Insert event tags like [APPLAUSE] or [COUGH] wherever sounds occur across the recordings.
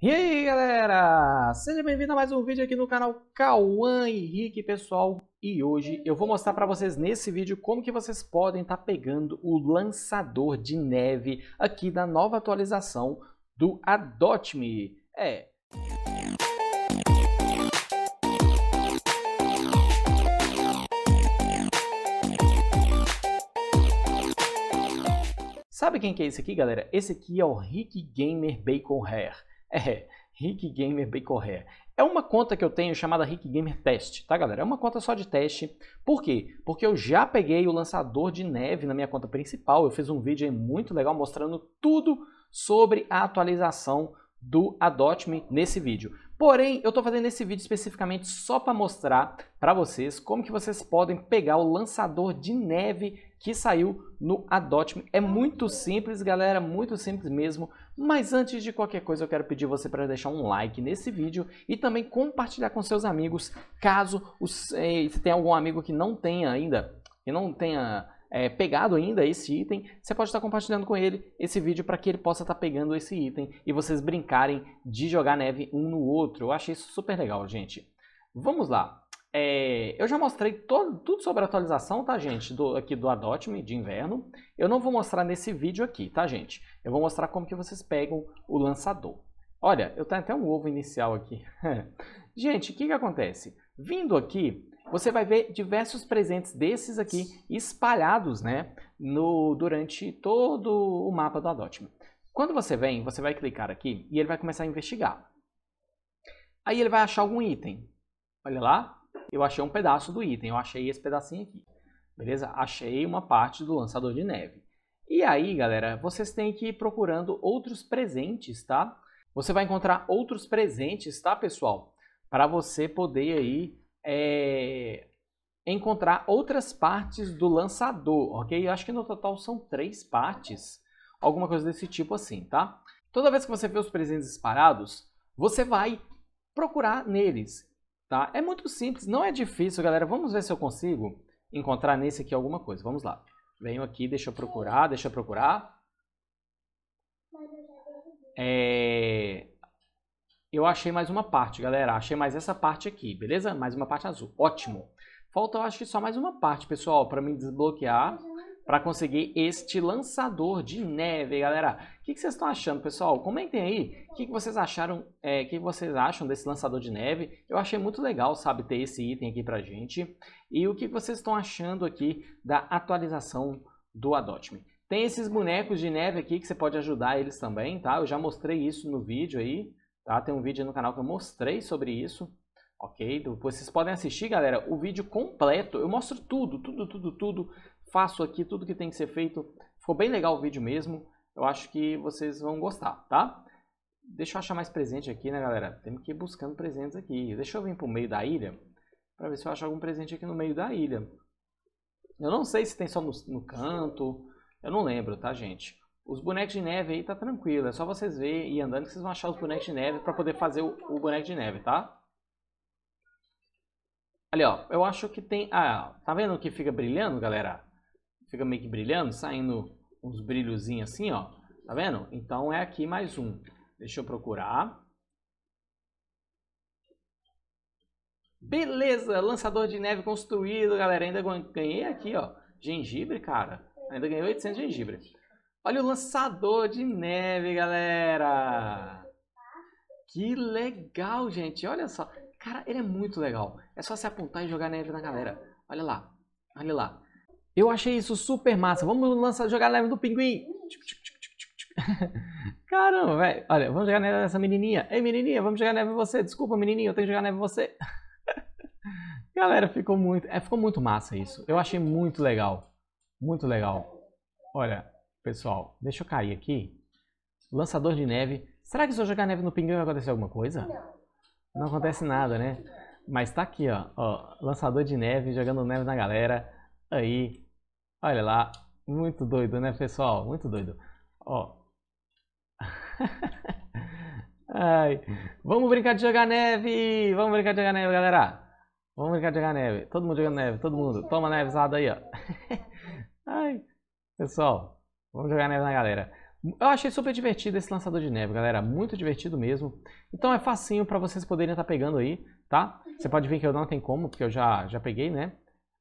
E aí galera, seja bem-vindo a mais um vídeo aqui no canal Cauã Henrique pessoal E hoje eu vou mostrar para vocês nesse vídeo como que vocês podem estar tá pegando o lançador de neve aqui da nova atualização do Adopt Me É, Sabe quem que é esse aqui, galera? Esse aqui é o Rick Gamer Bacon Hair. [LAUGHS] É, Rick Gamer Bacoré. É uma conta que eu tenho chamada Rick Gamer Test, tá galera? É uma conta só de teste. Por quê? Porque eu já peguei o lançador de neve na minha conta principal. Eu fiz um vídeo muito legal mostrando tudo sobre a atualização do Adopt Me nesse vídeo. Porém, eu estou fazendo esse vídeo especificamente só para mostrar para vocês como que vocês podem pegar o lançador de neve que saiu no Adopt Me. É muito simples, galera, muito simples mesmo. Mas antes de qualquer coisa, eu quero pedir você para deixar um like nesse vídeo e também compartilhar com seus amigos, caso você eh, tenha algum amigo que não tenha ainda, que não tenha é, pegado ainda esse item, você pode estar compartilhando com ele esse vídeo para que ele possa estar pegando esse item e vocês brincarem de jogar neve um no outro. Eu achei isso super legal, gente. Vamos lá. É, eu já mostrei todo, tudo sobre a atualização, tá, gente? Do, aqui do Adotme de inverno. Eu não vou mostrar nesse vídeo aqui, tá, gente? Eu vou mostrar como que vocês pegam o lançador. Olha, eu tenho até um ovo inicial aqui. [LAUGHS] gente, o que, que acontece? Vindo aqui, você vai ver diversos presentes desses aqui espalhados né, no, durante todo o mapa do Adotme. Quando você vem, você vai clicar aqui e ele vai começar a investigar. Aí ele vai achar algum item. Olha lá, eu achei um pedaço do item, eu achei esse pedacinho aqui. Beleza? Achei uma parte do lançador de neve. E aí, galera, vocês têm que ir procurando outros presentes, tá? Você vai encontrar outros presentes, tá, pessoal? Para você poder aí é, encontrar outras partes do lançador, ok? Eu acho que no total são três partes, alguma coisa desse tipo assim, tá? Toda vez que você vê os presentes disparados, você vai procurar neles, tá? É muito simples, não é difícil, galera. Vamos ver se eu consigo encontrar nesse aqui alguma coisa. Vamos lá. Venho aqui, deixa eu procurar, deixa eu procurar. É eu achei mais uma parte, galera. Achei mais essa parte aqui, beleza? Mais uma parte azul. Ótimo. Falta, eu acho que só mais uma parte, pessoal, para me desbloquear, para conseguir este lançador de neve, galera. O que, que, vocês estão achando, pessoal? Comentem aí o que, que, vocês acharam, é, que vocês acham desse lançador de neve. Eu achei muito legal, sabe, ter esse item aqui pra gente. E o que, que vocês estão achando aqui da atualização do Adotme. Tem esses bonecos de neve aqui que você pode ajudar eles também, tá? Eu já mostrei isso no vídeo aí, Tá? Tem um vídeo no canal que eu mostrei sobre isso, ok? Depois vocês podem assistir, galera, o vídeo completo. Eu mostro tudo, tudo, tudo, tudo. Faço aqui tudo que tem que ser feito. Ficou bem legal o vídeo mesmo. Eu acho que vocês vão gostar, tá? Deixa eu achar mais presente aqui, né, galera? Temos que ir buscando presentes aqui. Deixa eu vir para o meio da ilha para ver se eu acho algum presente aqui no meio da ilha. Eu não sei se tem só no, no canto. Eu não lembro, tá, gente? Os bonecos de neve aí tá tranquilo, é só vocês verem e andando que vocês vão achar os bonecos de neve para poder fazer o, o, boneco de neve, tá? Ali, ó, eu acho que tem... Ah, tá vendo que fica brilhando, galera? Fica meio que brilhando, saindo uns brilhozinhos assim, ó. Tá vendo? Então é aqui mais um. Deixa eu procurar. Beleza, lançador de neve construído, galera. Ainda ganhei aqui, ó, gengibre, cara. Ainda ganhei 800 gengibre. Olha o lançador de neve, galera! Que legal, gente! Olha só. Cara, ele é muito legal. É só se apontar e jogar neve na galera. Olha lá. Olha lá. Eu achei isso super massa. Vamos lançar, jogar neve do pinguim. [LAUGHS] Caramba, velho. Olha, vamos jogar neve nessa menininha. Ei, menininha, vamos jogar neve em você. Desculpa, menininha, eu tenho que jogar neve em você. [LAUGHS] Galera, ficou muito, é, ficou muito massa isso. Eu achei muito legal. Muito legal. Olha, Pessoal, deixa eu cair aqui. Lançador de neve. Será que se eu jogar neve no pinguim vai acontecer alguma coisa? Não. Não acontece nada, né? Mas tá aqui, ó, ó. Lançador de neve, jogando neve na galera. Aí. Olha lá. Muito doido, né, pessoal? Muito doido. Ó. [LAUGHS] Ai. Vamos brincar de jogar neve! Vamos brincar de jogar neve, galera! Vamos brincar de jogar neve. Todo mundo jogando neve, todo mundo. Toma nevezada aí, ó. [LAUGHS] Ai. Pessoal, Vamos jogar na galera. Eu achei super divertido esse lançador de neve, galera. Muito divertido mesmo. Então é facinho para vocês poderem estar tá pegando aí, tá? Você pode ver que eu não tenho como, porque eu já, já peguei, né?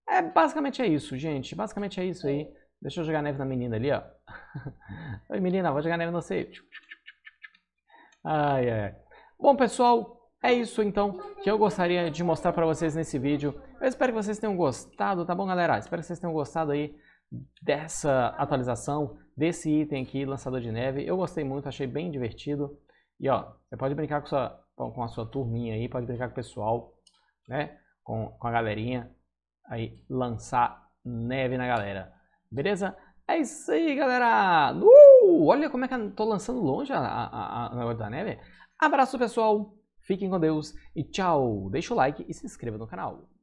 É, basicamente é isso, gente. Basicamente é isso aí. Deixa eu jogar neve na menina ali, ó. [LAUGHS] Oi, menina, vou jogar neve no você. Ai, ai. Bom, pessoal, é isso então que eu gostaria de mostrar para vocês nesse vídeo. Eu espero que vocês tenham gostado, tá bom, galera? Espero que vocês tenham gostado aí dessa atualização, desse item aqui, lançador de neve. Eu gostei muito, achei bem divertido. E ó, você pode brincar com, sua, com a sua turminha aí, pode brincar com o pessoal, né? Com, com a galerinha. Aí, lançar neve na galera. Beleza? É isso aí, galera! Uh, olha como é que eu tô lançando longe a, a, a, negócio da neve. Abraço, pessoal! Fiquem com Deus e tchau! Deixa o like e se inscreva no canal.